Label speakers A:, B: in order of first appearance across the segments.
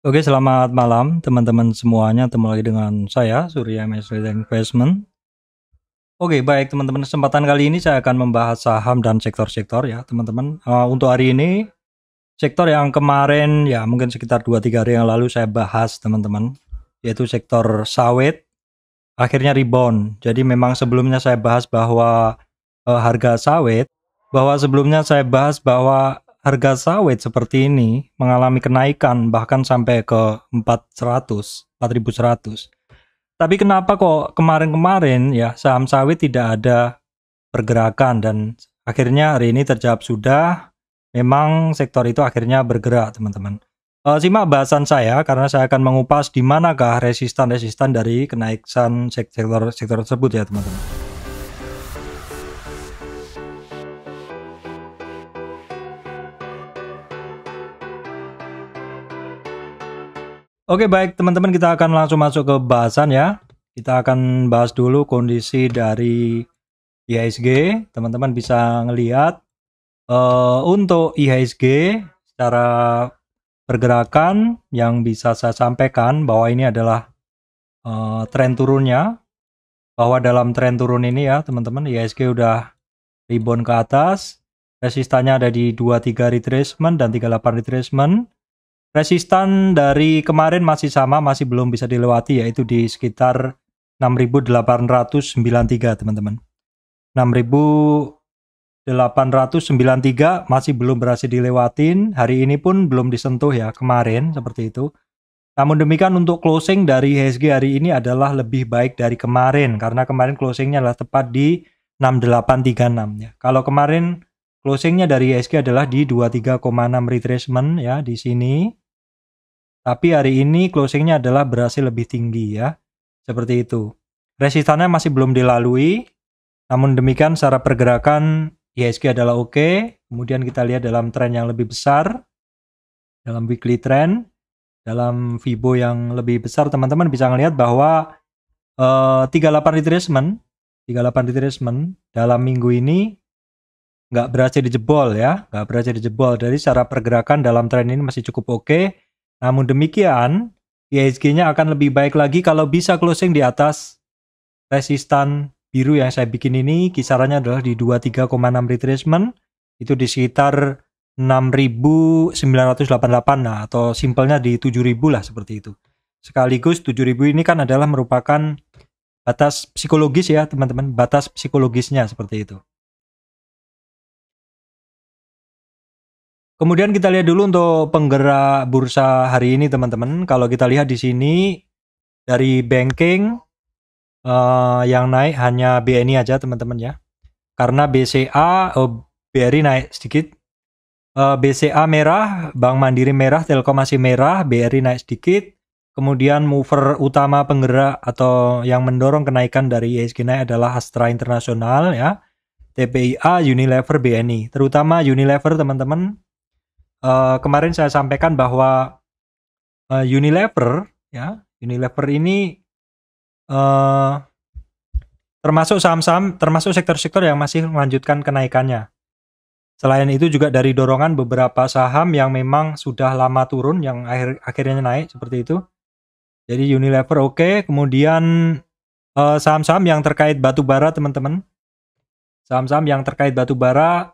A: Oke, selamat malam teman-teman semuanya. Temu lagi dengan saya, Surya Mesri Investment. Oke, baik teman-teman. Kesempatan kali ini saya akan membahas saham dan sektor-sektor ya, teman-teman. Uh, untuk hari ini, sektor yang kemarin ya mungkin sekitar 2-3 hari yang lalu saya bahas, teman-teman. Yaitu sektor sawit, akhirnya rebound. Jadi memang sebelumnya saya bahas bahwa uh, harga sawit, bahwa sebelumnya saya bahas bahwa harga sawit seperti ini mengalami kenaikan bahkan sampai ke 400, 4100. Tapi kenapa kok kemarin-kemarin ya saham sawit tidak ada pergerakan dan akhirnya hari ini terjawab sudah memang sektor itu akhirnya bergerak teman-teman. Uh, simak bahasan saya karena saya akan mengupas di manakah resistan-resistan dari kenaikan sektor sektor tersebut ya teman-teman. Oke baik teman-teman kita akan langsung masuk ke bahasan ya. Kita akan bahas dulu kondisi dari IHSG. Teman-teman bisa ngelihat uh, eh, untuk IHSG secara pergerakan yang bisa saya sampaikan bahwa ini adalah uh, tren turunnya. Bahwa dalam tren turun ini ya teman-teman IHSG udah rebound ke atas. Resistanya ada di 23 retracement dan 38 retracement Resistan dari kemarin masih sama, masih belum bisa dilewati yaitu di sekitar 6893 teman-teman. 6893 masih belum berhasil dilewatin, hari ini pun belum disentuh ya kemarin seperti itu. Namun demikian untuk closing dari HSG hari ini adalah lebih baik dari kemarin karena kemarin closingnya adalah tepat di 6836 ya. Kalau kemarin closingnya dari HSG adalah di 23,6 retracement ya di sini. Tapi hari ini closingnya adalah berhasil lebih tinggi ya. Seperti itu. Resistannya masih belum dilalui. Namun demikian secara pergerakan IHSG e adalah oke. Okay. Kemudian kita lihat dalam tren yang lebih besar. Dalam weekly trend. Dalam fibo yang lebih besar teman-teman bisa melihat bahwa uh, 38 retracement 38 retracement dalam minggu ini nggak berhasil dijebol ya, nggak berhasil dijebol. Jadi secara pergerakan dalam tren ini masih cukup oke. Okay namun demikian, IHSG-nya e akan lebih baik lagi kalau bisa closing di atas resistan biru yang saya bikin ini kisarannya adalah di 23,6 retracement itu di sekitar 6.988 nah atau simpelnya di 7.000 lah seperti itu. Sekaligus 7.000 ini kan adalah merupakan batas psikologis ya teman-teman, batas psikologisnya seperti itu. Kemudian kita lihat dulu untuk penggerak bursa hari ini teman-teman. Kalau kita lihat di sini dari banking uh, yang naik hanya BNI aja teman-teman ya. Karena BCA oh, BRI naik sedikit. Uh, eh, BCA merah, Bank Mandiri merah, Telkom masih merah, BRI naik sedikit. Kemudian mover utama penggerak atau yang mendorong kenaikan dari ISG naik adalah Astra Internasional ya. TPIA, Unilever, BNI. Terutama Unilever teman-teman uh, kemarin saya sampaikan bahwa uh, Unilever ya Unilever ini uh, termasuk saham-saham termasuk sektor-sektor yang masih melanjutkan kenaikannya. Selain itu juga dari dorongan beberapa saham yang memang sudah lama turun yang akhir akhirnya naik seperti itu. Jadi Unilever oke, okay. kemudian saham-saham uh, yang terkait batu bara teman-teman. Saham-saham yang terkait batu bara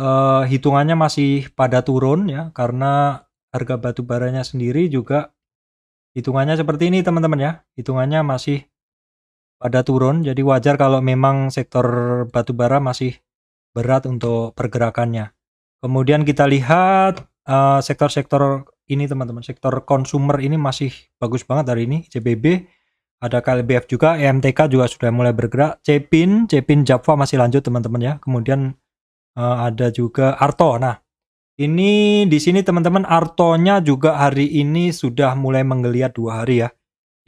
A: Eh, hitungannya masih pada turun ya karena harga batu baranya sendiri juga hitungannya seperti ini teman-teman ya. Hitungannya masih pada turun jadi wajar kalau memang sektor batu bara masih berat untuk pergerakannya. Kemudian kita lihat eh, sektor-sektor uh, ini teman-teman, sektor consumer ini masih bagus banget hari ini. CBB ada KLBF juga, EMTK juga sudah mulai bergerak, Cepin, Cepin Japfa masih lanjut teman-teman ya. Kemudian Eh, ada juga Arto. Nah, ini di sini teman-teman Artonya juga hari ini sudah mulai menggeliat dua hari ya.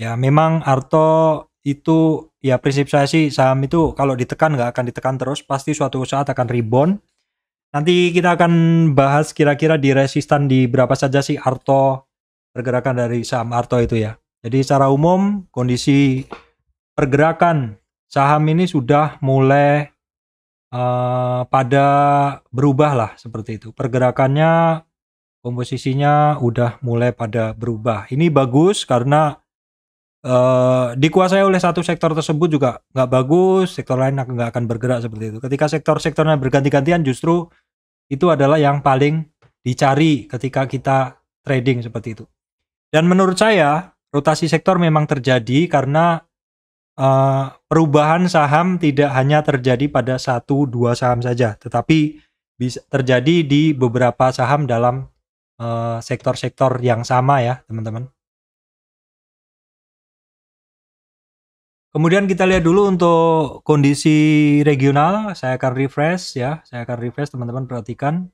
A: Ya, memang Arto itu ya prinsip saya sih saham itu kalau ditekan nggak akan ditekan terus, pasti suatu saat akan rebound. Nanti kita akan bahas kira-kira di resistan di berapa saja sih Arto pergerakan dari saham Arto itu ya. Jadi secara umum kondisi pergerakan saham ini sudah mulai uh, pada berubah lah seperti itu. Pergerakannya, komposisinya udah mulai pada berubah. Ini bagus karena uh, dikuasai oleh satu sektor tersebut juga nggak bagus, sektor lain nggak akan bergerak seperti itu. Ketika sektor-sektornya berganti-gantian justru itu adalah yang paling dicari ketika kita trading seperti itu. Dan menurut saya rotasi sektor memang terjadi karena Eh, perubahan saham tidak hanya terjadi pada satu dua saham saja, tetapi bisa terjadi di beberapa saham dalam eh, sektor-sektor uh, yang sama ya, teman-teman. Kemudian kita lihat dulu untuk kondisi regional, saya akan refresh ya, saya akan refresh teman-teman perhatikan.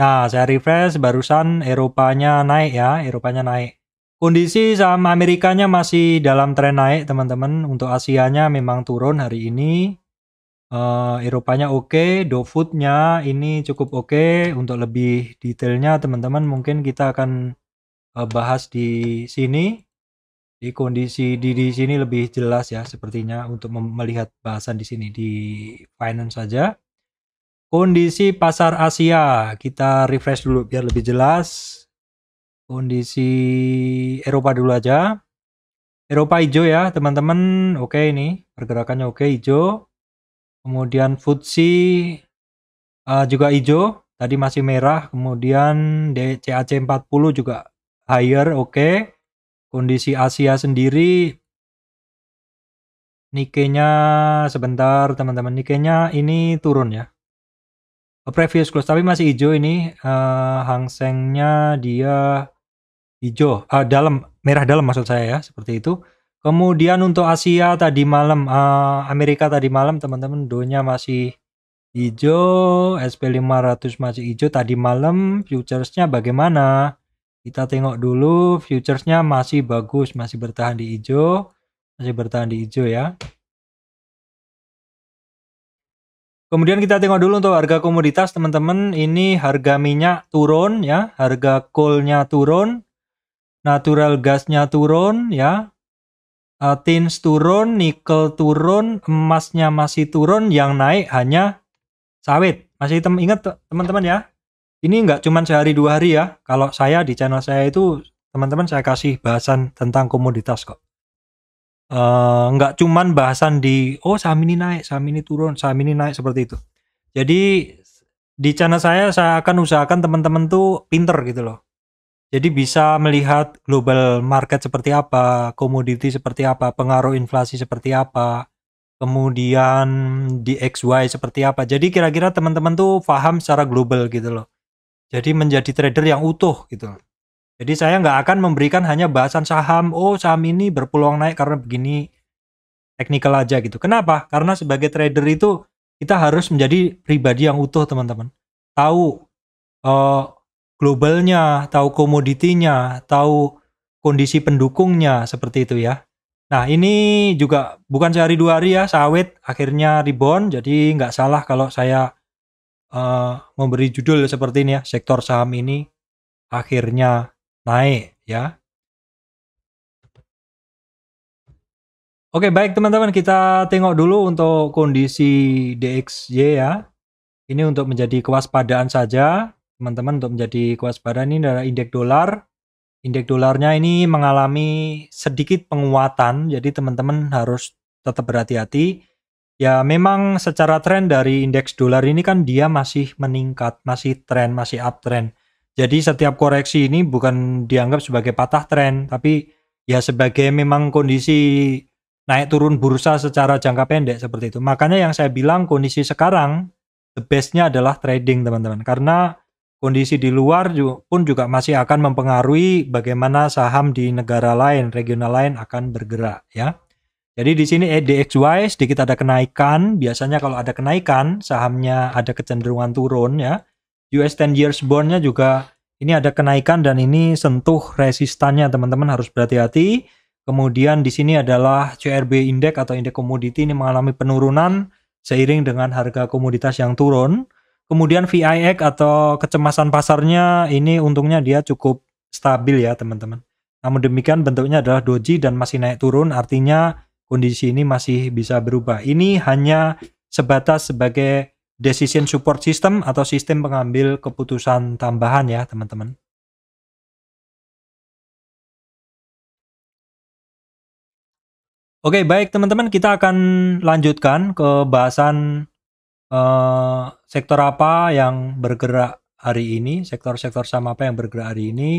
A: Nah, saya refresh barusan Eropanya naik ya, Eropanya naik. Kondisi saham Amerikanya masih dalam tren naik, teman-teman. Untuk Asianya memang turun hari ini. Uh, Eropanya oke, okay. DoFood-nya ini cukup oke. Okay. Untuk lebih detailnya, teman-teman, mungkin kita akan uh, bahas di sini. Di kondisi di, di sini lebih jelas ya, sepertinya untuk melihat bahasan di sini di finance saja. Kondisi pasar Asia, kita refresh dulu biar lebih jelas kondisi Eropa dulu aja. Eropa hijau ya, teman-teman. Oke okay, ini pergerakannya oke okay, hijau. Kemudian FTSE uh, juga hijau, tadi masih merah. Kemudian DCAC 40 juga higher, oke. Okay. Kondisi Asia sendiri Nikenya sebentar teman-teman Nikenya ini turun ya previous close tapi masih hijau ini uh, Hang Sengnya dia hijau uh, eh, dalam merah dalam maksud saya ya seperti itu kemudian untuk Asia tadi malam uh, Amerika tadi malam teman-teman donya masih hijau SP500 masih hijau tadi malam futuresnya bagaimana kita tengok dulu futuresnya masih bagus masih bertahan di hijau masih bertahan di hijau ya Kemudian kita tengok dulu untuk harga komoditas teman-teman. Ini harga minyak turun ya, harga coalnya turun, natural gasnya turun ya uh, tins turun nikel turun emasnya masih turun yang naik hanya sawit masih tem ingat teman-teman ya ini nggak cuma sehari dua hari ya kalau saya di channel saya itu teman-teman saya kasih bahasan tentang komoditas kok uh, nggak cuma bahasan di oh saham ini naik saham ini turun saham ini naik seperti itu jadi di channel saya saya akan usahakan teman-teman tuh pinter gitu loh jadi bisa melihat global market seperti apa, komoditi seperti apa, pengaruh inflasi seperti apa, kemudian di XY seperti apa. Jadi kira-kira teman-teman tuh paham secara global gitu loh. Jadi menjadi trader yang utuh gitu loh. Jadi saya nggak akan memberikan hanya bahasan saham, oh saham ini berpeluang naik karena begini, teknikal aja gitu. Kenapa? Karena sebagai trader itu kita harus menjadi pribadi yang utuh teman-teman. Tahu uh, globalnya, tahu komoditinya, tahu kondisi pendukungnya seperti itu ya. Nah ini juga bukan sehari dua hari ya sawit akhirnya rebound jadi nggak salah kalau saya uh, memberi judul seperti ini ya sektor saham ini akhirnya naik ya. Oke baik teman-teman kita tengok dulu untuk kondisi DXY ya. Ini untuk menjadi kewaspadaan saja teman-teman untuk menjadi kewaspadaan ini adalah indeks dolar. Indeks dolarnya ini mengalami sedikit penguatan, jadi teman-teman harus tetap berhati-hati. Ya memang secara tren dari indeks dolar ini kan dia masih meningkat, masih tren, masih uptrend. Jadi setiap koreksi ini bukan dianggap sebagai patah tren, tapi ya sebagai memang kondisi naik turun bursa secara jangka pendek seperti itu. Makanya yang saya bilang kondisi sekarang the bestnya adalah trading teman-teman. Karena kondisi di luar pun juga masih akan mempengaruhi bagaimana saham di negara lain, regional lain akan bergerak ya. Jadi di sini EDXY sedikit ada kenaikan, biasanya kalau ada kenaikan sahamnya ada kecenderungan turun ya. US 10 years bondnya juga ini ada kenaikan dan ini sentuh resistannya teman-teman harus berhati-hati. Kemudian di sini adalah CRB index atau indeks komoditi ini mengalami penurunan seiring dengan harga komoditas yang turun. Kemudian VIX atau kecemasan pasarnya ini untungnya dia cukup stabil ya teman-teman. Namun demikian bentuknya adalah doji dan masih naik turun artinya kondisi ini masih bisa berubah. Ini hanya sebatas sebagai decision support system atau sistem pengambil keputusan tambahan ya teman-teman. Oke baik teman-teman kita akan lanjutkan ke bahasan Eh, sektor apa yang bergerak hari ini, sektor-sektor sama apa yang bergerak hari ini.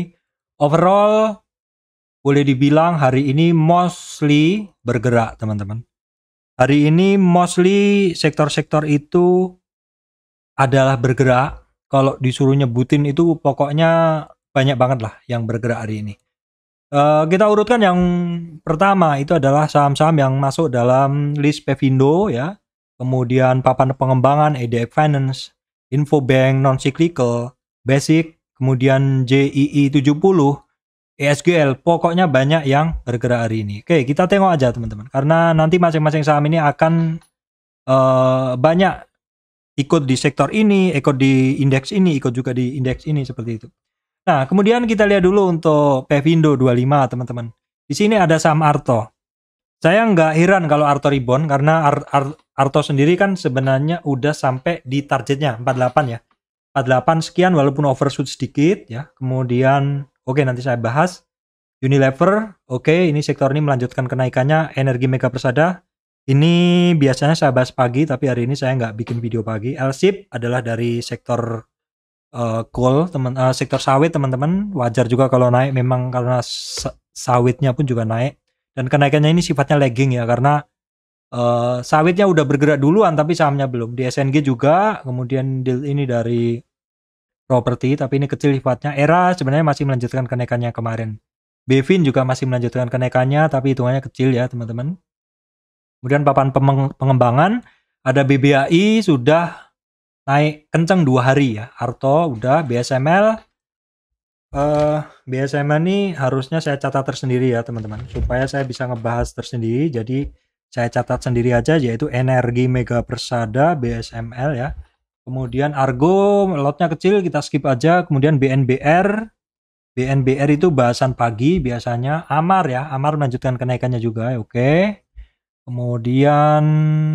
A: Overall boleh dibilang hari ini mostly bergerak, teman-teman. Hari ini mostly sektor-sektor itu adalah bergerak. Kalau disuruh nyebutin itu pokoknya banyak banget lah yang bergerak hari ini. Uh, kita urutkan yang pertama itu adalah saham-saham yang masuk dalam list Pevindo ya kemudian papan pengembangan EDF Finance, Infobank Non-Cyclical, Basic, kemudian JII 70, ESGL, pokoknya banyak yang bergerak hari ini. Oke, kita tengok aja teman-teman, karena nanti masing-masing saham ini akan uh, banyak ikut di sektor ini, ikut di indeks ini, ikut juga di indeks ini seperti itu. Nah, kemudian kita lihat dulu untuk Pevindo 25, teman-teman. Di sini ada saham Arto. Saya nggak heran kalau Arto rebound karena Ar Ar Arto sendiri kan sebenarnya udah sampai di targetnya 48 ya. 48 sekian walaupun overshoot sedikit ya. Kemudian oke okay, nanti saya bahas Unilever, oke okay, ini sektor ini melanjutkan kenaikannya energi Mega Persada. Ini biasanya saya bahas pagi tapi hari ini saya nggak bikin video pagi. Elsip adalah dari sektor uh, coal teman uh, sektor sawit teman-teman wajar juga kalau naik memang karena sawitnya pun juga naik dan kenaikannya ini sifatnya lagging ya karena uh, sawitnya udah bergerak duluan tapi sahamnya belum. Di SNG juga, kemudian deal ini dari properti tapi ini kecil sifatnya. Era sebenarnya masih melanjutkan kenaikannya kemarin. Bevin juga masih melanjutkan kenaikannya tapi hitungannya kecil ya teman-teman. Kemudian papan pengembangan ada BBAI sudah naik kenceng dua hari ya. Arto udah, BSML Uh, eh, BSMA ini harusnya saya catat tersendiri ya teman-teman supaya saya bisa ngebahas tersendiri jadi saya catat sendiri aja yaitu energi mega persada BSML ya kemudian argo lotnya kecil kita skip aja kemudian BNBR BNBR itu bahasan pagi biasanya Amar ya Amar melanjutkan kenaikannya juga ya, oke okay. kemudian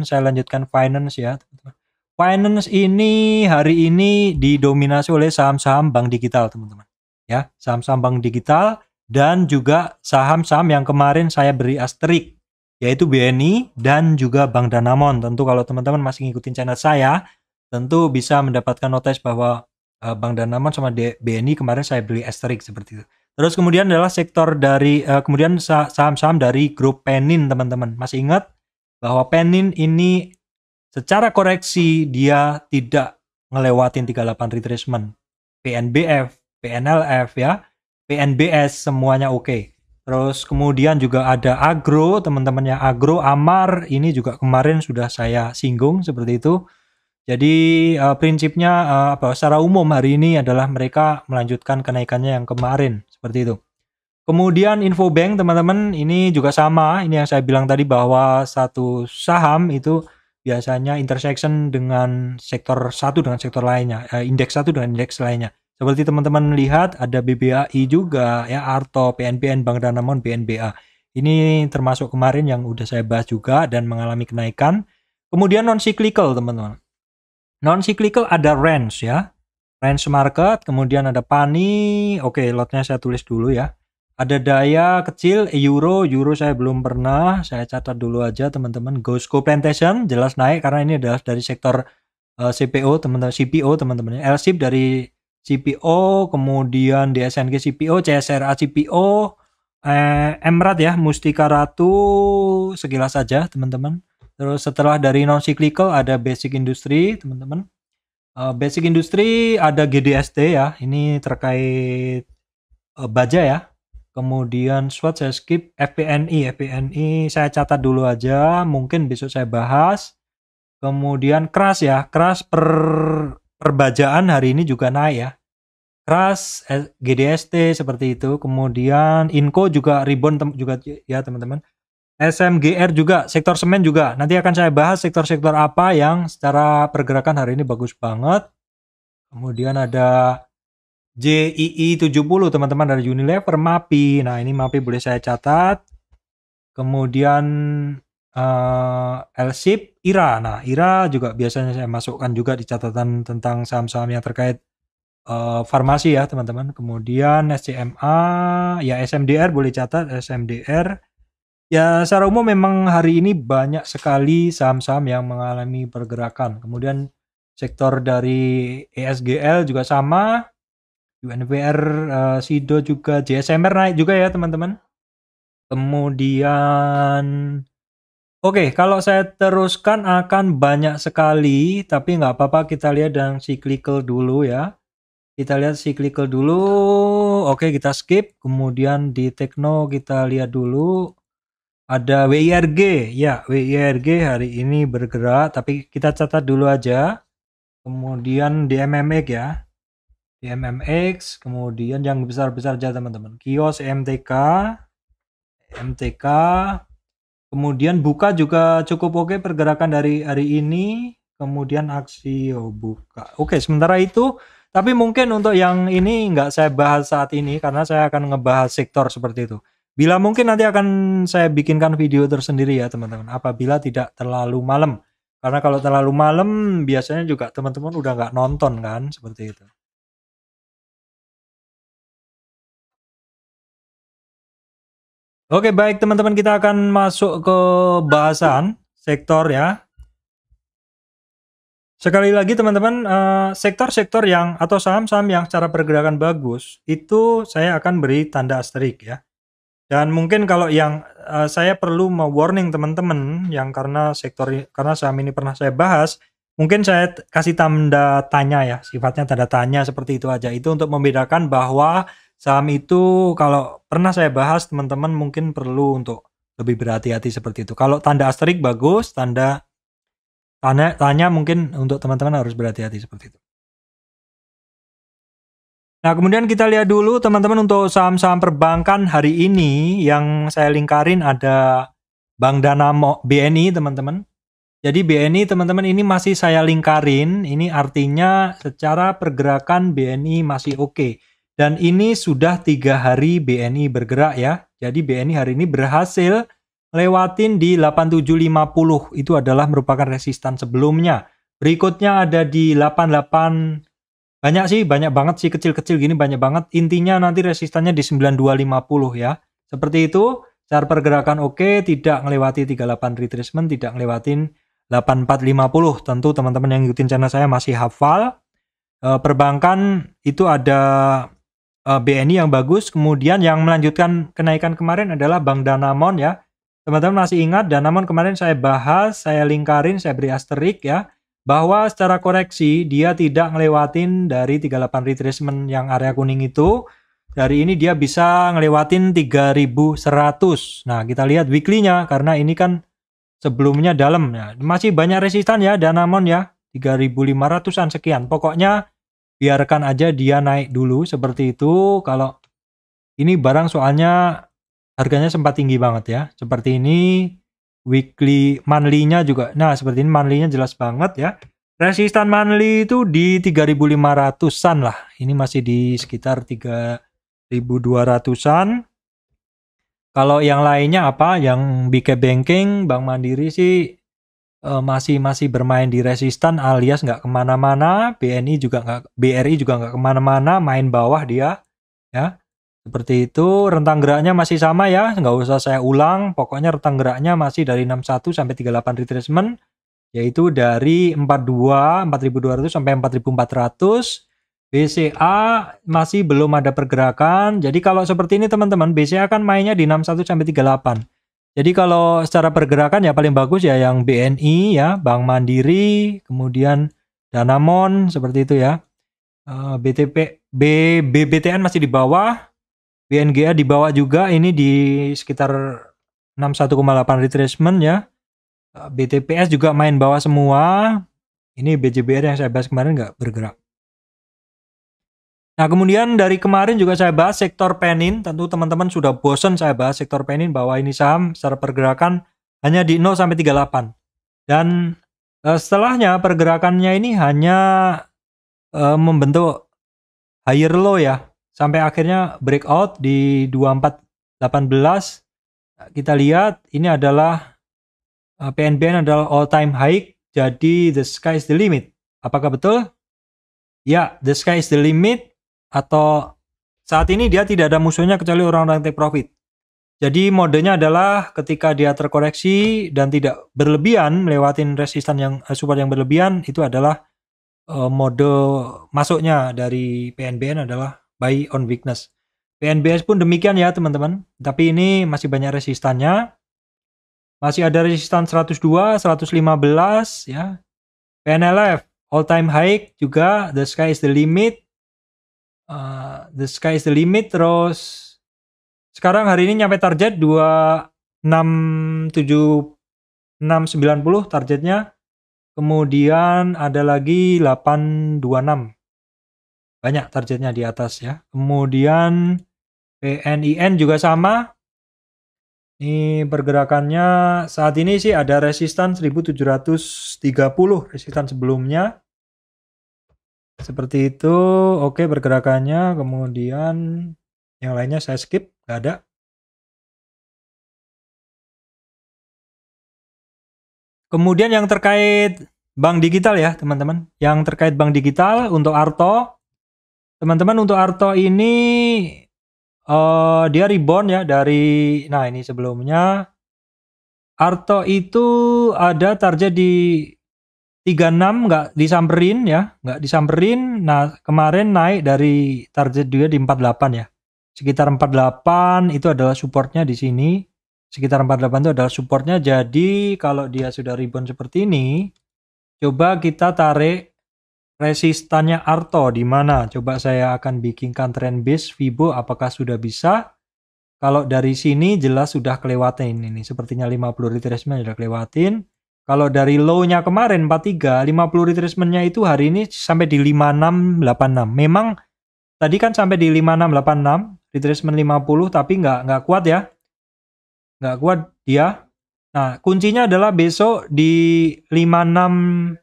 A: saya lanjutkan finance ya teman-teman Finance ini hari ini didominasi oleh saham-saham bank digital, teman-teman ya, saham-saham bank digital dan juga saham-saham yang kemarin saya beri asterik yaitu BNI dan juga Bank Danamon. Tentu kalau teman-teman masih ngikutin channel saya, tentu bisa mendapatkan notis bahwa eh, Bank Danamon sama BNI kemarin saya beli asterik seperti itu. Terus kemudian adalah sektor dari eh, kemudian saham-saham dari grup Penin teman-teman. Masih ingat bahwa Penin ini secara koreksi dia tidak ngelewatin 38 retracement. PNBF, PNLF ya, PNBS semuanya oke. Okay. Terus kemudian juga ada agro, teman-temannya agro, amar, ini juga kemarin sudah saya singgung seperti itu. Jadi uh, prinsipnya uh, apa secara umum hari ini adalah mereka melanjutkan kenaikannya yang kemarin seperti itu. Kemudian infobank teman-teman ini juga sama, ini yang saya bilang tadi bahwa satu saham itu biasanya intersection dengan sektor satu dengan sektor lainnya, uh, indeks satu dengan indeks lainnya. Seperti nah, teman-teman lihat ada BBAI juga ya Arto, PNPN, Bank Danamon, BNBA. Ini termasuk kemarin yang udah saya bahas juga dan mengalami kenaikan. Kemudian non cyclical teman-teman. Non cyclical ada range ya. Range market, kemudian ada pani. Oke, lotnya saya tulis dulu ya. Ada daya kecil eh, euro, euro saya belum pernah, saya catat dulu aja teman-teman. Gosco Plantation jelas naik karena ini adalah dari sektor eh, CPO teman-teman, CPO teman-teman. Ya. LSIP dari CPO, kemudian DSNG CPO, CSRA CPO, eh, Emrat ya, Mustika Ratu, segila saja teman-teman. Terus setelah dari non cyclical ada basic industry teman-teman. Uh, basic industry ada GDST ya, ini terkait uh, baja ya. Kemudian SWOT saya skip, FPNI, FPNI saya catat dulu aja, mungkin besok saya bahas. Kemudian keras ya, keras per perbajaan hari ini juga naik ya. Keras, eh, GDST seperti itu, kemudian Inco juga rebound juga ya teman-teman. SMGR juga, sektor semen juga. Nanti akan saya bahas sektor-sektor apa yang secara pergerakan hari ini bagus banget. Kemudian ada JII 70 teman-teman dari Unilever, MAPI. Nah ini MAPI boleh saya catat. Kemudian uh, eh, LSIP IRA. Nah, IRA juga biasanya saya masukkan juga di catatan tentang saham-saham yang terkait uh, farmasi ya, teman-teman. Kemudian SCMA, ya SMDR boleh catat SMDR. Ya, secara umum memang hari ini banyak sekali saham-saham yang mengalami pergerakan. Kemudian sektor dari ESGL juga sama, UNVR, uh, eh, Sido juga, JSMR naik juga ya, teman-teman. Kemudian Oke, kalau saya teruskan akan banyak sekali, tapi nggak apa-apa kita lihat dan cyclical dulu ya. Kita lihat cyclical dulu. Oke, kita skip. Kemudian di tekno kita lihat dulu. Ada WIRG. Ya, WIRG hari ini bergerak, tapi kita catat dulu aja. Kemudian di MMX ya. Di MMX, kemudian yang besar-besar aja teman-teman. Kios MTK, MTK, Kemudian buka juga cukup oke pergerakan dari hari ini. Kemudian aksi oh buka. Oke, sementara itu tapi mungkin untuk yang ini nggak saya bahas saat ini karena saya akan ngebahas sektor seperti itu. Bila mungkin nanti akan saya bikinkan video tersendiri ya teman-teman. Apabila tidak terlalu malam. Karena kalau terlalu malam biasanya juga teman-teman udah nggak nonton kan seperti itu. Oke, baik teman-teman kita akan masuk ke bahasan sektor ya. Sekali lagi teman-teman, eh, sektor-sektor yang atau saham-saham yang secara pergerakan bagus, itu saya akan beri tanda asterik ya. Dan mungkin kalau yang eh, saya perlu warning teman-teman yang karena sektor karena saham ini pernah saya bahas, mungkin saya kasih tanda tanya ya, sifatnya tanda tanya seperti itu aja. Itu untuk membedakan bahwa Saham itu kalau pernah saya bahas teman-teman mungkin perlu untuk lebih berhati-hati seperti itu. Kalau tanda asterik bagus, tanda tanya, tanya mungkin untuk teman-teman harus berhati-hati seperti itu. Nah, kemudian kita lihat dulu teman-teman untuk saham-saham perbankan hari ini yang saya lingkarin ada Bank Dana BNI teman-teman. Jadi BNI teman-teman ini masih saya lingkarin, ini artinya secara pergerakan BNI masih oke. Okay. Dan ini sudah tiga hari BNI bergerak ya. Jadi BNI hari ini berhasil lewatin di 8750. Itu adalah merupakan resistan sebelumnya. Berikutnya ada di 88 banyak sih, banyak banget sih kecil-kecil gini banyak banget. Intinya nanti resistannya di 9250 ya. Seperti itu, cara pergerakan oke, tidak melewati 38 retracement, tidak melewatin 8450. Tentu teman-teman yang ngikutin channel saya masih hafal. Eh, perbankan itu ada Eh, BNI yang bagus. Kemudian yang melanjutkan kenaikan kemarin adalah Bank Danamon ya. Teman-teman masih ingat Danamon kemarin saya bahas, saya lingkarin, saya beri asterik ya bahwa secara koreksi dia tidak ngelewatin dari 38 retracement yang area kuning itu. Dari ini dia bisa ngelewatin 3100. Nah, kita lihat weekly-nya karena ini kan sebelumnya dalam ya. Masih banyak resistan ya Danamon ya. 3500-an sekian. Pokoknya biarkan aja dia naik dulu seperti itu kalau ini barang soalnya harganya sempat tinggi banget ya seperti ini weekly monthly-nya juga nah seperti ini monthly-nya jelas banget ya resistan monthly itu di 3500-an lah ini masih di sekitar 3200-an kalau yang lainnya apa yang BK Banking Bank Mandiri sih Eh, masih masih bermain di resistan alias nggak kemana-mana BNI juga nggak BRI juga nggak kemana-mana main bawah dia ya seperti itu rentang geraknya masih sama ya nggak usah saya ulang pokoknya rentang geraknya masih dari 61 sampai 38 retracement yaitu dari 42 4200 sampai 4400 BCA masih belum ada pergerakan jadi kalau seperti ini teman-teman BCA kan mainnya di 61 sampai 38 jadi kalau secara pergerakan ya paling bagus ya yang BNI ya, Bank Mandiri, kemudian Danamon seperti itu ya. Eh, BTP BBTN masih di bawah, BNGA di bawah juga ini di sekitar 61,8 retracement ya. Eh, BTPS juga main bawah semua. Ini BJBR yang saya bahas kemarin nggak bergerak. Nah, kemudian dari kemarin juga saya bahas sektor penin. Tentu teman-teman sudah bosan saya bahas sektor penin bahwa ini saham secara pergerakan hanya di 0 sampai 38. Dan eh, setelahnya pergerakannya ini hanya eh, membentuk higher low ya sampai akhirnya breakout di 2418 kita lihat ini adalah eh, PNBN adalah all time high jadi the sky is the limit apakah betul ya the sky is the limit atau saat ini dia tidak ada musuhnya kecuali orang-orang take profit. Jadi modenya adalah ketika dia terkoreksi dan tidak berlebihan melewatin resistan yang eh, support yang berlebihan itu adalah eh, mode masuknya dari PNBN adalah buy on weakness. PNBS pun demikian ya teman-teman. Tapi ini masih banyak resistannya. Masih ada resistan 102, 115 ya. PNLF all time high juga the sky is the limit uh, the sky is the limit terus sekarang hari ini nyampe target 267690 targetnya kemudian ada lagi 826 banyak targetnya di atas ya kemudian PNIN juga sama ini pergerakannya saat ini sih ada resistan 1730 resistan sebelumnya seperti itu, oke pergerakannya, kemudian yang lainnya saya skip, nggak ada. Kemudian yang terkait bank digital ya teman-teman, yang terkait bank digital untuk Arto, teman-teman untuk Arto ini uh, dia rebound ya dari, nah ini sebelumnya Arto itu ada target di 36 nggak disamperin ya, nggak disamperin. Nah kemarin naik dari target dia di 48 ya. Sekitar 48 itu adalah supportnya di sini. Sekitar 48 itu adalah supportnya. Jadi kalau dia sudah rebound seperti ini, coba kita tarik resistannya Arto di mana? Coba saya akan bikinkan trend base Fibo apakah sudah bisa? Kalau dari sini jelas sudah kelewatin ini. Sepertinya 50 retracement sudah kelewatin kalau dari low-nya kemarin 43, 50 retracement-nya itu hari ini sampai di 5686. Memang tadi kan sampai di 5686, retracement 50 tapi nggak nggak kuat ya. Nggak kuat dia. Nah, kuncinya adalah besok di 5686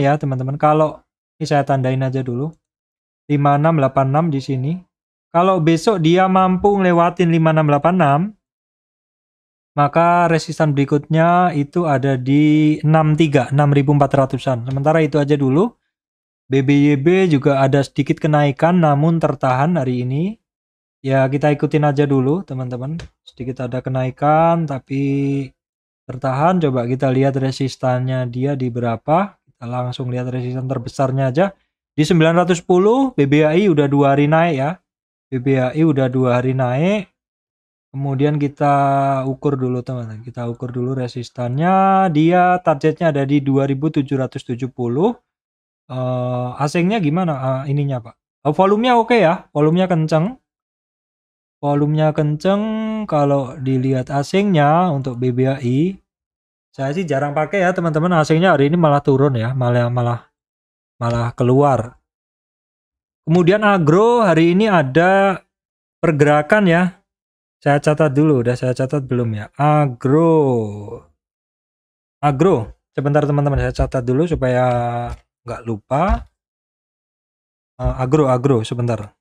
A: ya, teman-teman. Kalau ini saya tandain aja dulu. 5686 di sini. Kalau besok dia mampu ngelewatin 5686, maka resistan berikutnya itu ada di 63, 6400-an. Sementara itu aja dulu. BBYB juga ada sedikit kenaikan namun tertahan hari ini. Ya, kita ikutin aja dulu, teman-teman. Sedikit ada kenaikan tapi tertahan. Coba kita lihat resistannya dia di berapa. Kita langsung lihat resistan terbesarnya aja. Di 910 BBAI udah dua hari naik ya. BBAI udah dua hari naik Kemudian kita ukur dulu teman-teman. Kita ukur dulu resistannya. Dia targetnya ada di 2770. Uh, eh, asingnya gimana uh, ininya Pak? Uh, volumenya oke okay ya. Volumenya kenceng. Volumenya kenceng. Kalau dilihat asingnya untuk BBAI. Saya sih jarang pakai ya teman-teman. Asingnya hari ini malah turun ya. Malah malah malah keluar. Kemudian agro hari ini ada pergerakan ya saya catat dulu, udah saya catat belum ya? Agro. Agro. Sebentar teman-teman, saya catat dulu supaya nggak lupa. Eh, agro, agro, sebentar.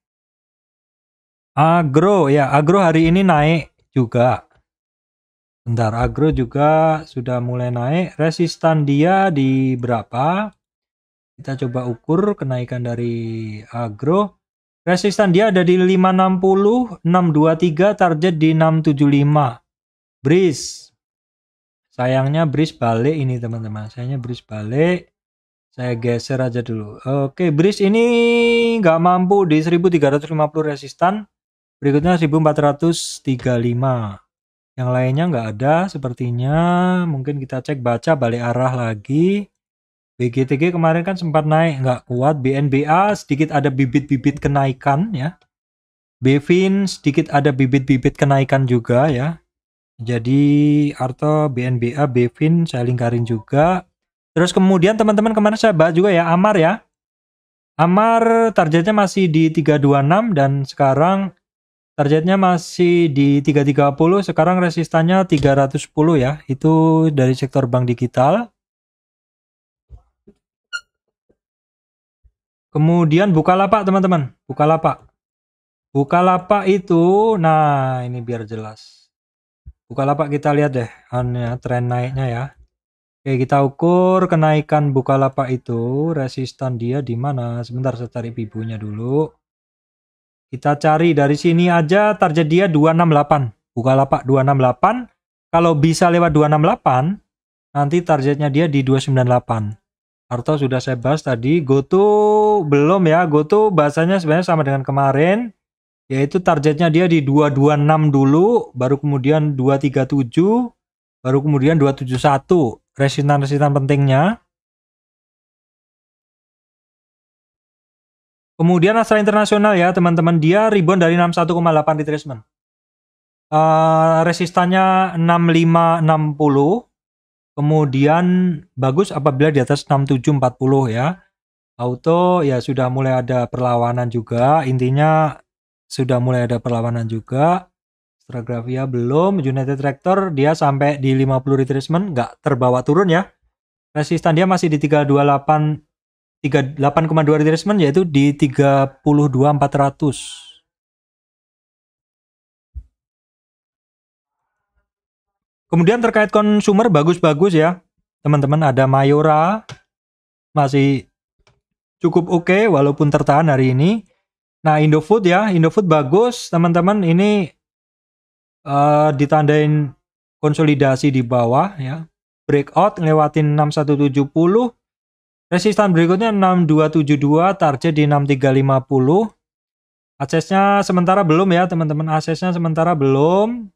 A: Agro, ya agro hari ini naik juga. Bentar, agro juga sudah mulai naik. Resistan dia di berapa? Kita coba ukur kenaikan dari agro. Resistan dia ada di 560, 623, target di 675. Breeze. Sayangnya Breeze balik ini teman-teman. Sayangnya Breeze balik. Saya geser aja dulu. Oke, Breeze ini nggak mampu di 1350 resistan. Berikutnya 1435. Yang lainnya nggak ada sepertinya. Mungkin kita cek baca balik arah lagi. BGTG kemarin kan sempat naik nggak kuat, BNBA sedikit ada bibit-bibit kenaikan ya. Bevin sedikit ada bibit-bibit kenaikan juga ya. Jadi Arto, BNBA, Bevin saya lingkarin juga. Terus kemudian teman-teman kemarin saya bahas juga ya Amar ya. Amar targetnya masih di 326 dan sekarang targetnya masih di 330, sekarang resistannya 310 ya. Itu dari sektor bank digital. Kemudian buka Bukalapak teman-teman, buka buka Bukalapak itu, nah ini biar jelas. buka Bukalapak kita lihat deh, hanya tren naiknya ya. Oke, kita ukur kenaikan buka Bukalapak itu, resistan dia di mana? Sebentar saya cari pipunya dulu. Kita cari dari sini aja target dia 268. Bukalapak 268. Kalau bisa lewat 268, nanti targetnya dia di 298. Harto sudah saya bahas tadi. Goto belum ya. Goto bahasanya sebenarnya sama dengan kemarin. Yaitu targetnya dia di 226 dulu. Baru kemudian 237. Baru kemudian 271. Resinan-resinan pentingnya. Kemudian Astra Internasional ya teman-teman. Dia rebound dari 61,8 retracement. Uh, resistannya 6560 Kemudian bagus apabila di atas 6740 ya. Auto ya sudah mulai ada perlawanan juga. Intinya sudah mulai ada perlawanan juga. Stragravia belum. United Tractor dia sampai di 50 retracement nggak terbawa turun ya. Resistan dia masih di 328 38,2 retracement yaitu di 32.400. Kemudian terkait konsumer bagus-bagus ya. Teman-teman ada Mayora masih cukup oke okay, walaupun tertahan hari ini. Nah, Indofood ya, Indofood bagus, teman-teman ini uh, ditandain konsolidasi di bawah ya. Breakout ngelewatin 6170. Resistan berikutnya 6272, target di 6350. Aksesnya sementara belum ya, teman-teman. Aksesnya sementara belum.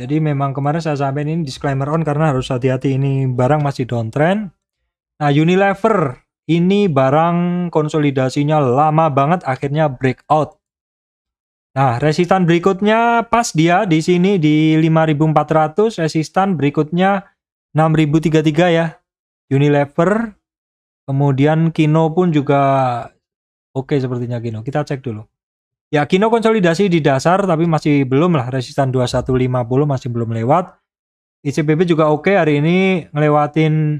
A: Jadi memang kemarin saya sampaikan ini disclaimer on karena harus hati-hati ini barang masih downtrend. Nah Unilever ini barang konsolidasinya lama banget akhirnya breakout. Nah resistan berikutnya pas dia di sini di 5400 resistan berikutnya 6033 ya Unilever kemudian Kino pun juga oke okay sepertinya Kino kita cek dulu Ya Kino konsolidasi di dasar tapi masih belum lah resistan 2150 masih belum lewat. ICBB juga oke hari ini ngelewatin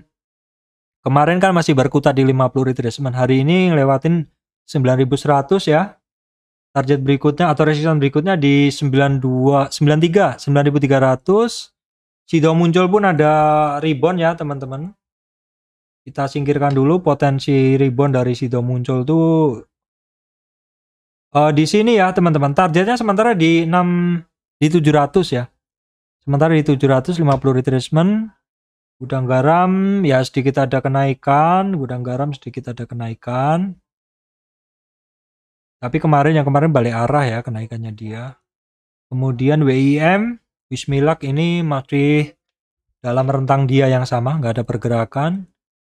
A: kemarin kan masih berkutat di 50 retracement. Hari ini ngelewatin 9100 ya. Target berikutnya atau resistan berikutnya di 92 93 9300. Sido muncul pun ada rebound ya teman-teman. Kita singkirkan dulu potensi rebound dari Sido muncul tuh uh, di sini ya teman-teman targetnya sementara di 6 di 700 ya sementara di 750 retracement gudang garam ya sedikit ada kenaikan gudang garam sedikit ada kenaikan tapi kemarin yang kemarin balik arah ya kenaikannya dia kemudian WIM Bismillah ini masih dalam rentang dia yang sama nggak ada pergerakan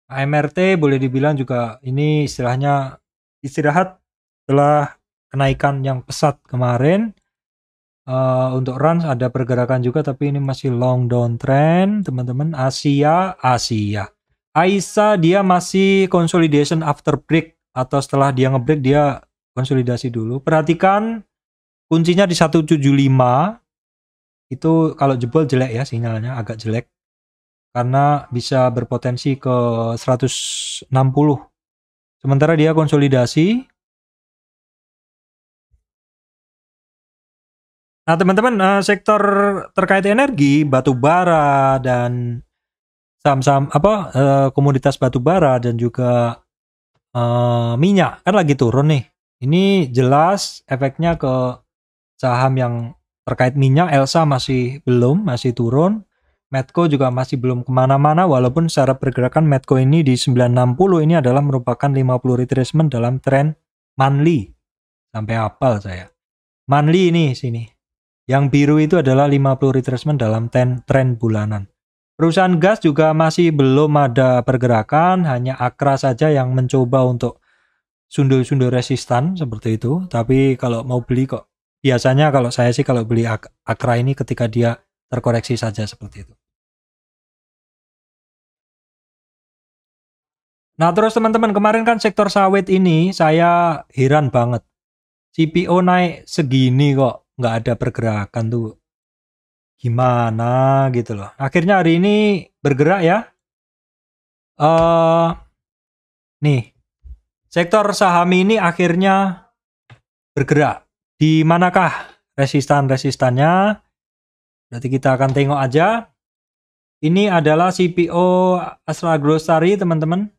A: AMRT boleh dibilang juga ini istilahnya istirahat setelah kenaikan yang pesat kemarin uh, untuk runs ada pergerakan juga tapi ini masih long downtrend teman-teman Asia Asia Aisa dia masih consolidation after break atau setelah dia ngebreak dia konsolidasi dulu perhatikan kuncinya di 175 itu kalau jebol jelek ya sinyalnya agak jelek karena bisa berpotensi ke 160. Sementara dia konsolidasi Nah, teman-teman, uh, sektor terkait energi, batu bara dan saham-saham apa uh, komoditas batu bara dan juga uh, minyak kan lagi turun nih. Ini jelas efeknya ke saham yang terkait minyak Elsa masih belum masih turun Medco juga masih belum kemana-mana walaupun secara pergerakan Medco ini di 960 ini adalah merupakan 50 retracement dalam tren monthly sampai apal saya manly ini sini yang biru itu adalah 50 retracement dalam ten, tren bulanan. Perusahaan gas juga masih belum ada pergerakan, hanya Akra saja yang mencoba untuk sundul-sundul resistan seperti itu. Tapi kalau mau beli kok biasanya kalau saya sih kalau beli Ak Akra ini ketika dia terkoreksi saja seperti itu. Nah terus teman-teman kemarin kan sektor sawit ini saya heran banget. CPO naik segini kok nggak ada pergerakan tuh gimana gitu loh akhirnya hari ini bergerak ya uh, nih sektor saham ini akhirnya bergerak di manakah resistan-resistannya berarti kita akan tengok aja ini adalah CPO Astra Grocery teman-teman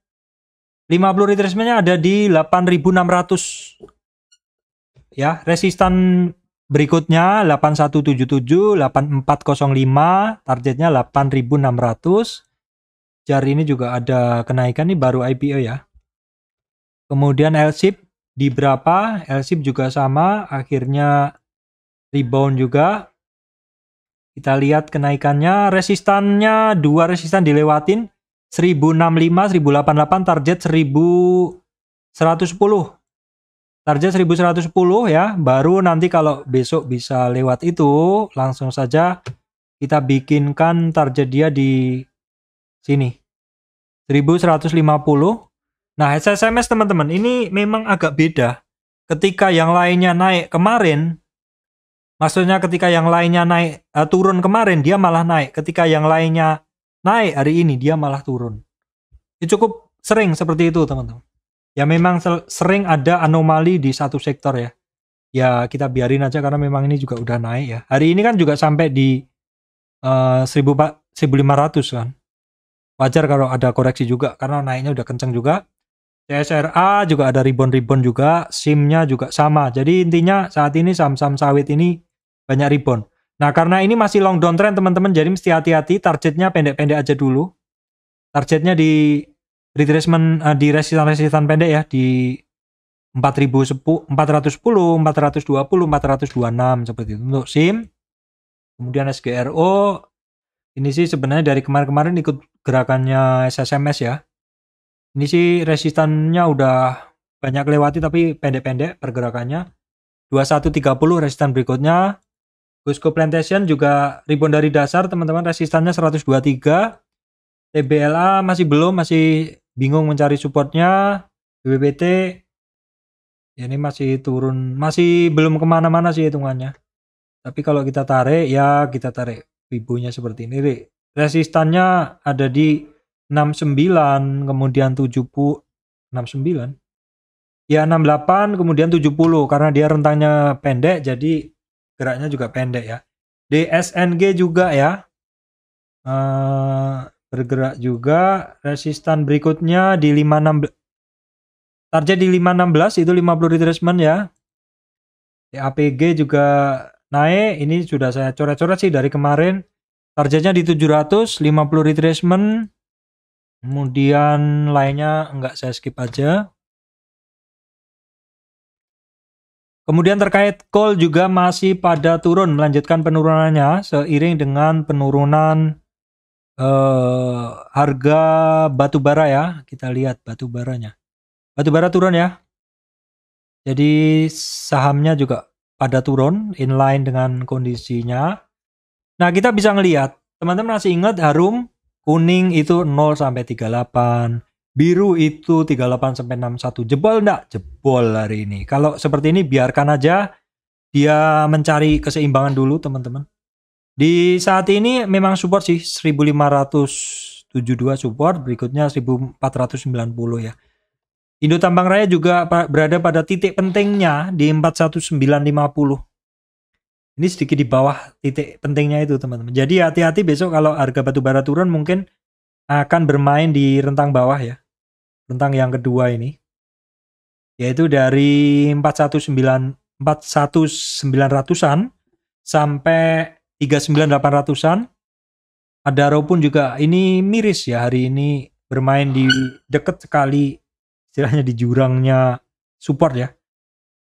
A: 50 retracementnya ada di 8600 ya resistan Berikutnya 8177, 8405, targetnya 8600. Jar ini juga ada kenaikan nih baru IPO ya. Kemudian LSIP di berapa? LSIP juga sama, akhirnya rebound juga. Kita lihat kenaikannya, resistannya dua resistan dilewatin. 1065, 1088 target 1110. Target 1110 ya, baru nanti kalau besok bisa lewat itu, langsung saja kita bikinkan target dia di sini. 1150. Nah, SMS teman-teman, ini memang agak beda. Ketika yang lainnya naik kemarin, maksudnya ketika yang lainnya naik uh, turun kemarin dia malah naik, ketika yang lainnya naik hari ini dia malah turun. Ini cukup sering seperti itu, teman-teman ya memang sering ada anomali di satu sektor ya. Ya kita biarin aja karena memang ini juga udah naik ya. Hari ini kan juga sampai di uh, eh, 1500 kan. Wajar kalau ada koreksi juga karena naiknya udah kenceng juga. CSRA juga ada ribon-ribon juga, SIM-nya juga sama. Jadi intinya saat ini saham-saham sawit ini banyak ribon Nah karena ini masih long downtrend teman-teman, jadi mesti hati-hati. Targetnya pendek-pendek aja dulu. Targetnya di retracement uh, di resitan-resitan pendek ya di 4010, 410, 420, 426 seperti itu untuk SIM. Kemudian SGRO ini sih sebenarnya dari kemarin-kemarin ikut gerakannya SSMS ya. Ini sih resistannya udah banyak lewati tapi pendek-pendek pergerakannya. 2130 resistan berikutnya. Cusco Plantation juga rebound dari dasar teman-teman resistannya 123. TBLA masih belum masih bingung mencari supportnya bbpt ya ini masih turun masih belum kemana-mana sih hitungannya tapi kalau kita tarik ya kita tarik fibonya seperti ini Re. resistannya ada di 69 kemudian 70 69 ya 68 kemudian 70 karena dia rentangnya pendek jadi geraknya juga pendek ya DSNG juga ya eh, bergerak juga resistan berikutnya di 516 target di 516 itu 50 retracement ya APG ya, juga naik ini sudah saya coret-coret sih dari kemarin targetnya di 700 50 retracement kemudian lainnya enggak saya skip aja Kemudian terkait call juga masih pada turun melanjutkan penurunannya seiring dengan penurunan uh, harga batu bara ya. Kita lihat batu baranya. Batu bara turun ya. Jadi sahamnya juga pada turun inline dengan kondisinya. Nah, kita bisa ngelihat, teman-teman masih ingat harum kuning itu 0 sampai 38, biru itu 38 sampai 61. Jebol enggak? Jebol hari ini. Kalau seperti ini biarkan aja dia mencari keseimbangan dulu, teman-teman. Di saat ini memang support sih 1572 support, berikutnya 1490 ya. Indo Tambang Raya juga berada pada titik pentingnya di 41950. Ini sedikit di bawah titik pentingnya itu teman-teman. Jadi hati-hati besok kalau harga batu bara turun mungkin akan bermain di rentang bawah ya. Rentang yang kedua ini. Yaitu dari 419 41900-an sampai 39800-an. Adaro pun juga ini miris ya hari ini bermain di deket sekali istilahnya di jurangnya support ya.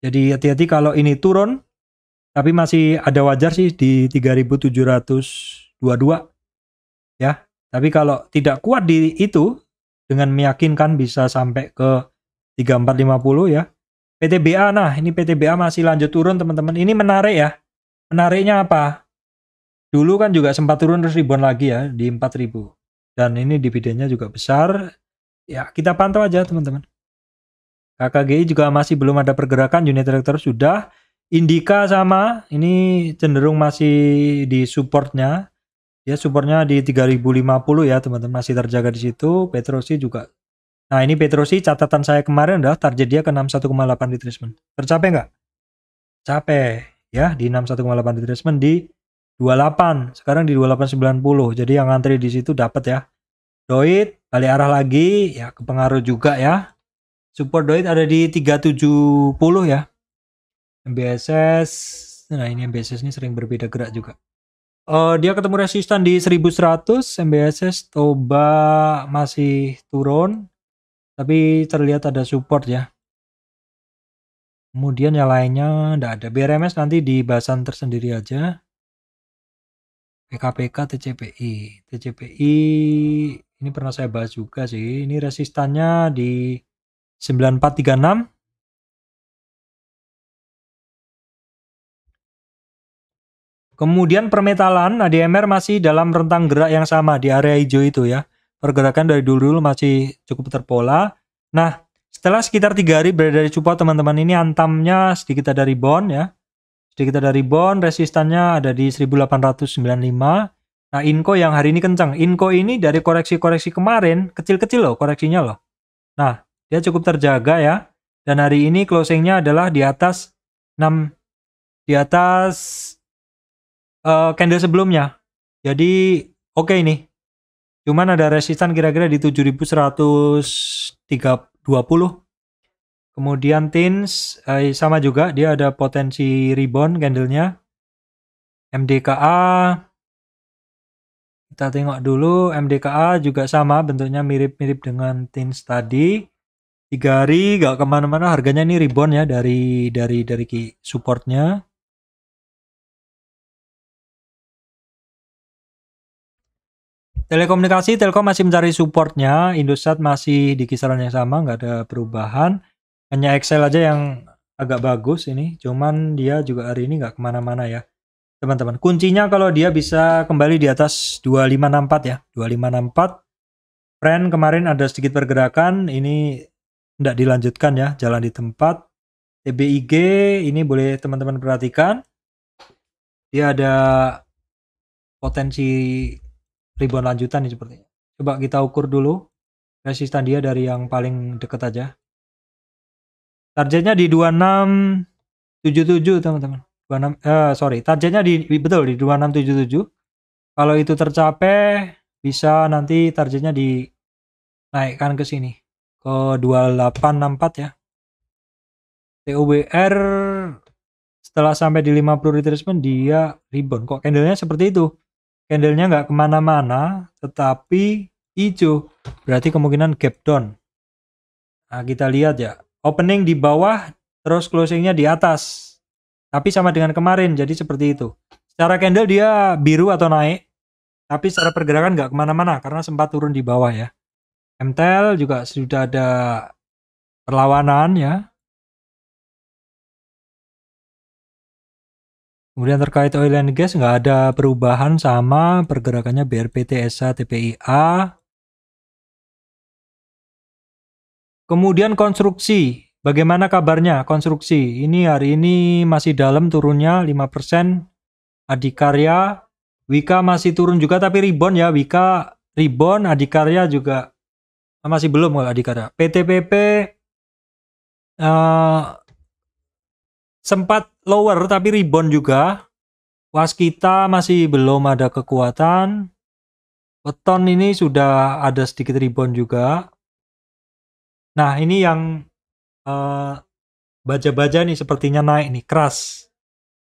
A: Jadi hati-hati kalau ini turun tapi masih ada wajar sih di 3722 ya. Tapi kalau tidak kuat di itu dengan meyakinkan bisa sampai ke 3450 ya. PTBA nah ini PTBA masih lanjut turun teman-teman. Ini menarik ya. Menariknya apa? Dulu kan juga sempat turun terus ribuan lagi ya di 4000. Dan ini dividennya juga besar. Ya, kita pantau aja teman-teman. KKGI juga masih belum ada pergerakan, unit director sudah. Indika sama, ini cenderung masih di supportnya. Ya, supportnya di 3050 ya teman-teman, masih terjaga di situ. Petrosi juga. Nah, ini Petrosi catatan saya kemarin udah target dia ke 61,8 retracement. Tercapai nggak? Capek ya di 61,8 retracement di 28 sekarang di 2890 jadi yang ngantri di situ dapat ya Doit balik arah lagi ya kepengaruh juga ya support Doit ada di 370 ya MBSS nah ini MBSS ini sering berbeda gerak juga uh, dia ketemu resistan di 1100 MBSS Toba masih turun tapi terlihat ada support ya kemudian yang lainnya tidak ada BRMS nanti di bahasan tersendiri aja PKPK TCPI TCPI ini pernah saya bahas juga sih ini resistannya di 9436 Kemudian permetalan ADMR masih dalam rentang gerak yang sama di area hijau itu ya. Pergerakan dari dulu-dulu masih cukup terpola. Nah, setelah sekitar tiga hari berada di cupa teman-teman ini antamnya sedikit ada rebound ya. Jadi kita dari bond resistannya ada di 1895. Nah, inko yang hari ini kencang. Inko ini dari koreksi-koreksi kemarin kecil-kecil loh koreksinya loh. Nah, dia cukup terjaga ya. Dan hari ini closingnya adalah di atas 6 di atas uh, candle sebelumnya. Jadi oke okay ini. Cuman ada resistan kira-kira di 7120 Kemudian tins eh, sama juga dia ada potensi rebound candlenya. MDKA kita tengok dulu MDKA juga sama bentuknya mirip-mirip dengan tins tadi. Tiga hari gak kemana-mana harganya ini rebound ya dari dari dari supportnya. Telekomunikasi, Telkom masih mencari supportnya, Indosat masih di kisaran yang sama, nggak ada perubahan hanya Excel aja yang agak bagus ini cuman dia juga hari ini nggak kemana-mana ya teman-teman kuncinya kalau dia bisa kembali di atas 2564 ya 2564 trend kemarin ada sedikit pergerakan ini tidak dilanjutkan ya jalan di tempat TBIG ini boleh teman-teman perhatikan dia ada potensi rebound lanjutan nih sepertinya coba kita ukur dulu resistan dia dari yang paling deket aja Targetnya di 2677 teman-teman. 26 eh, sorry, targetnya di betul di 2677. Kalau itu tercapai bisa nanti targetnya dinaikkan ke sini ke 2864 ya. TOBR setelah sampai di 50 retracement dia rebound. Kok candlenya seperti itu? Candlenya nggak kemana-mana, tetapi hijau. Berarti kemungkinan gap down. Nah, kita lihat ya opening di bawah terus closingnya di atas tapi sama dengan kemarin jadi seperti itu secara candle dia biru atau naik tapi secara pergerakan nggak kemana-mana karena sempat turun di bawah ya MTL juga sudah ada perlawanan ya Kemudian terkait oil and gas nggak ada perubahan sama pergerakannya BRPT, SA, TPIA. Kemudian konstruksi, bagaimana kabarnya konstruksi? Ini hari ini masih dalam turunnya 5%. Adikarya, Wika masih turun juga tapi rebound ya. Wika rebound, Adikarya juga ah, masih belum kalau Adikarya. PTPP uh, eh, sempat lower tapi rebound juga. Waskita masih belum ada kekuatan. Weton ini sudah ada sedikit rebound juga. Nah, ini yang eh, baja-baja uh, nih sepertinya naik nih, keras.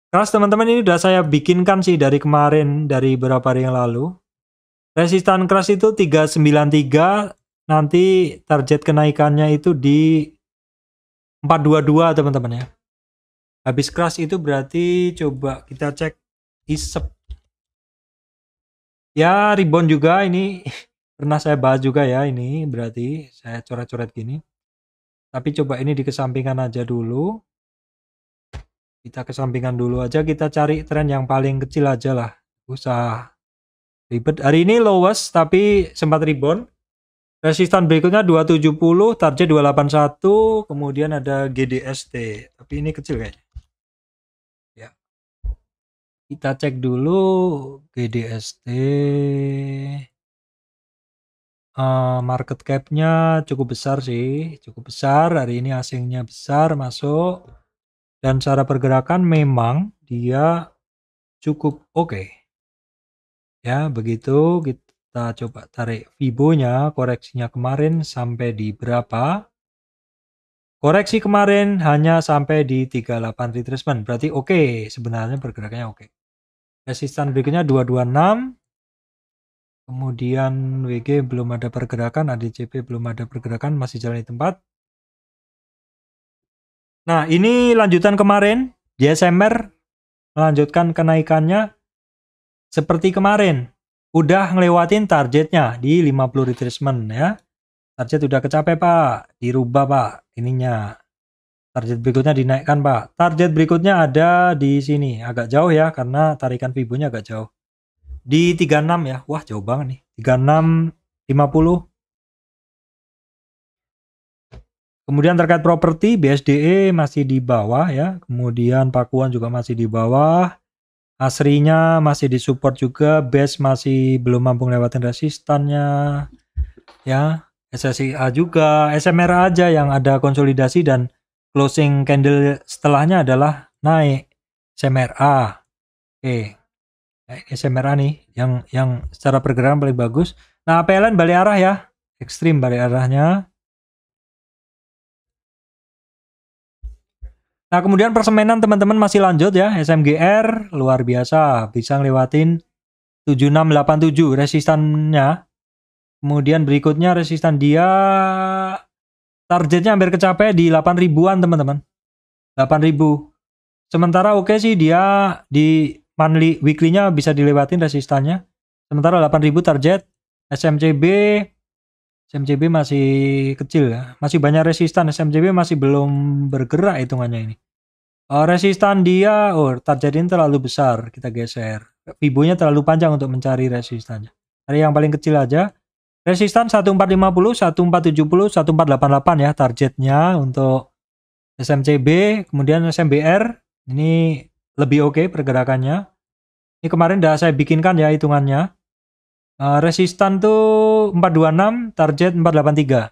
A: Keras teman-teman ini udah saya bikinkan sih dari kemarin, dari beberapa hari yang lalu. Resistan keras itu 393, nanti target kenaikannya itu di 422 teman-teman ya. Habis keras itu berarti coba kita cek isep. Ya, ribbon juga ini pernah saya bahas juga ya ini berarti saya coret-coret gini tapi coba ini dikesampingkan aja dulu kita kesampingkan dulu aja kita cari tren yang paling kecil aja lah usah ribet hari ini lowest tapi sempat rebound resistan berikutnya 270 target 281 kemudian ada GDST tapi ini kecil kayaknya ya kita cek dulu GDST Eh, market cap-nya cukup besar sih, cukup besar. Hari ini asingnya besar masuk dan cara pergerakan memang dia cukup oke. Okay. Ya, begitu kita coba tarik Fibonya, koreksinya kemarin sampai di berapa? Koreksi kemarin hanya sampai di 38 retracement. Berarti oke, okay. sebenarnya pergerakannya oke. Okay. Resistan berikutnya 226 Kemudian WG belum ada pergerakan, ADCP belum ada pergerakan, masih jalan di tempat. Nah, ini lanjutan kemarin, JSMR melanjutkan kenaikannya seperti kemarin. Udah ngelewatin targetnya di 50 retracement ya. Target udah kecapek Pak. Dirubah, Pak. Ininya. Target berikutnya dinaikkan, Pak. Target berikutnya ada di sini. Agak jauh ya, karena tarikan fibunya agak jauh. Di 36 ya. Wah, jauh banget nih. 36 50 Kemudian terkait properti, BSDE masih di bawah ya. Kemudian Pakuan juga masih di bawah. Asrinya masih disupport juga. Base masih belum mampu lewatin resistannya. Ya, SSIA juga. SMR aja yang ada konsolidasi dan closing candle setelahnya adalah naik. SMRA. Oke. Eh, SMRA nih yang yang secara pergerakan paling bagus. Nah, PLN balik arah ya. Ekstrim balik arahnya. Nah, kemudian persemenan teman-teman masih lanjut ya. SMGR luar biasa bisa ngelewatin 7687 resistannya. Kemudian berikutnya resistan dia targetnya hampir kecapai di delapan ribuan teman-teman. Delapan ribu. Sementara oke okay sih dia di monthly weekly-nya bisa dilewatin resistannya. Sementara 8000 target SMCB SMCB masih kecil ya. Masih banyak resistan SMCB masih belum bergerak hitungannya ini. Oh, resistan dia oh target ini terlalu besar, kita geser. Fibonya terlalu panjang untuk mencari resistannya. Cari yang paling kecil aja. Resistan 1450, 1470, 1488 ya targetnya untuk SMCB, kemudian SMBR. Ini lebih oke okay pergerakannya. Ini kemarin udah saya bikinkan ya hitungannya. Uh, resistan tuh 426, target 483.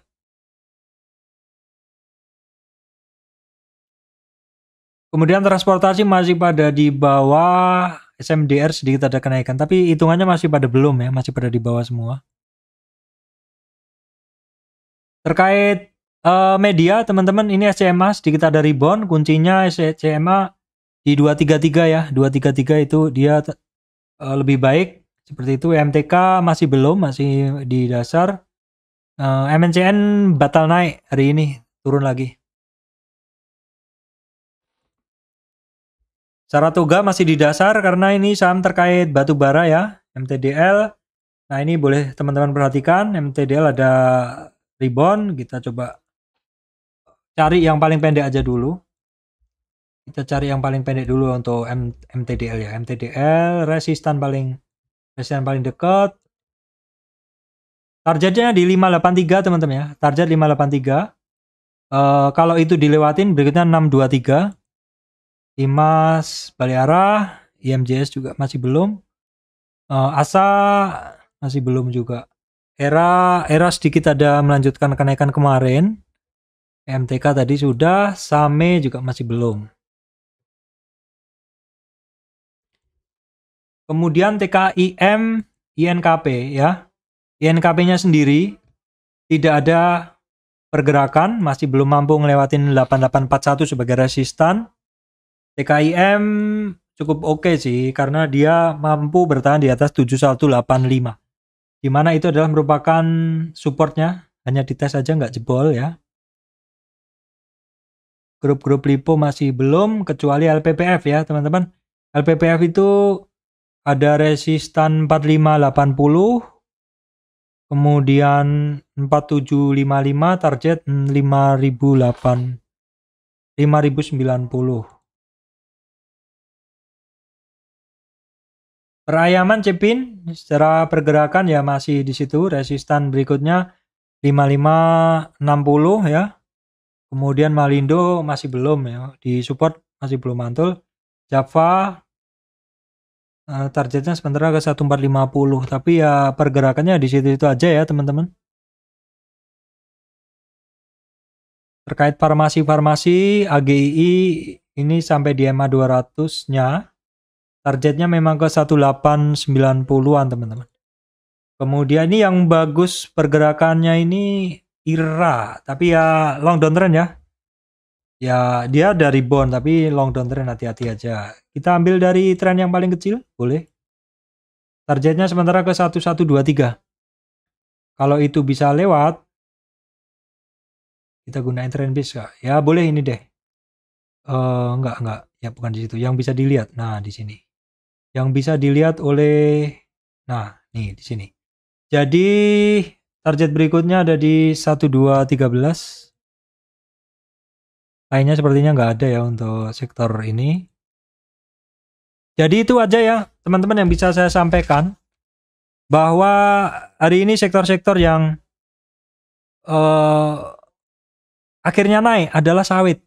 A: Kemudian transportasi masih pada di bawah SMDR sedikit ada kenaikan, tapi hitungannya masih pada belum ya, masih pada di bawah semua. Terkait uh, media, teman-teman, ini SCMA sedikit ada rebound, kuncinya SCMA di 233 ya 233 itu dia uh, lebih baik seperti itu MTK masih belum masih di dasar uh, eh, MNCN batal naik hari ini turun lagi Saratoga masih di dasar karena ini saham terkait batu bara ya MTDL nah ini boleh teman-teman perhatikan MTDL ada ribbon kita coba cari yang paling pendek aja dulu kita cari yang paling pendek dulu untuk M MTDL ya MTDL resistan paling resistan paling dekat targetnya di 583 teman-teman ya target 583 uh, eh, kalau itu dilewatin berikutnya 623 Imas balik arah IMJS juga masih belum uh, ASA masih belum juga era era sedikit ada melanjutkan kenaikan kemarin MTK tadi sudah, Same juga masih belum. Kemudian TKIM INKP ya. INKP-nya sendiri tidak ada pergerakan, masih belum mampu ngelewatin 8841 sebagai resistan. TKIM cukup oke okay sih karena dia mampu bertahan di atas 7185. Di mana itu adalah merupakan supportnya, hanya di tes saja nggak jebol ya. Grup-grup lipo masih belum kecuali LPPF ya, teman-teman. LPPF itu ada resistan 4580 kemudian 4755 target 5008 5090 perayaman cepin secara pergerakan ya masih di situ resistan berikutnya 5560 ya kemudian Malindo masih belum ya di support masih belum mantul Java Uh, targetnya sementara ke 1450, tapi ya pergerakannya di situ-situ aja ya, teman-teman. Terkait farmasi-farmasi AGI ini sampai di MA 200-nya targetnya memang ke 1890-an, teman-teman. Kemudian ini yang bagus pergerakannya ini IRA, tapi ya long downtrend ya. Ya, dia dari bond tapi long downtrend hati-hati aja. Kita ambil dari tren yang paling kecil, boleh? Targetnya sementara ke 1123. Kalau itu bisa lewat, kita gunain trend base kak. Ya boleh ini deh. Uh, eh, enggak, enggak. Ya bukan di situ. Yang bisa dilihat. Nah, di sini. Yang bisa dilihat oleh... Nah, nih di sini. Jadi, target berikutnya ada di 1213. Lainnya sepertinya nggak ada ya untuk sektor ini. Jadi itu aja ya teman-teman yang bisa saya sampaikan bahwa hari ini sektor-sektor yang uh, akhirnya naik adalah sawit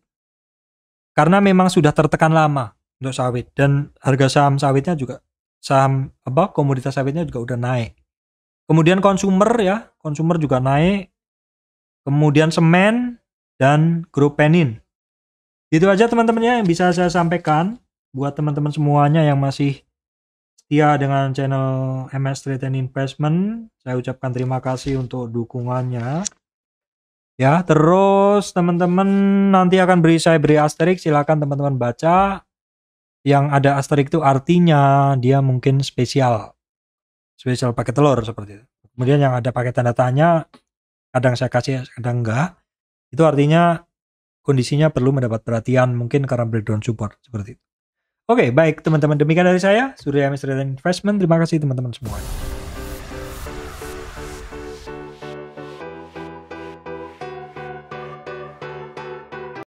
A: karena memang sudah tertekan lama untuk sawit dan harga saham sawitnya juga saham apa komoditas sawitnya juga udah naik. Kemudian konsumer ya konsumer juga naik. Kemudian semen dan grup penin itu aja teman-temannya yang bisa saya sampaikan buat teman-teman semuanya yang masih setia dengan channel MS Trade and Investment. Saya ucapkan terima kasih untuk dukungannya. Ya, terus teman-teman nanti akan beri saya beri asterik, silakan teman-teman baca. Yang ada asterik itu artinya dia mungkin spesial. Spesial pakai telur seperti itu. Kemudian yang ada pakai tanda tanya, kadang saya kasih, kadang enggak. Itu artinya kondisinya perlu mendapat perhatian mungkin karena breakdown support seperti itu. Oke, okay, baik teman-teman. Demikian dari saya, Surya Misteri Investment. Terima kasih teman-teman semua.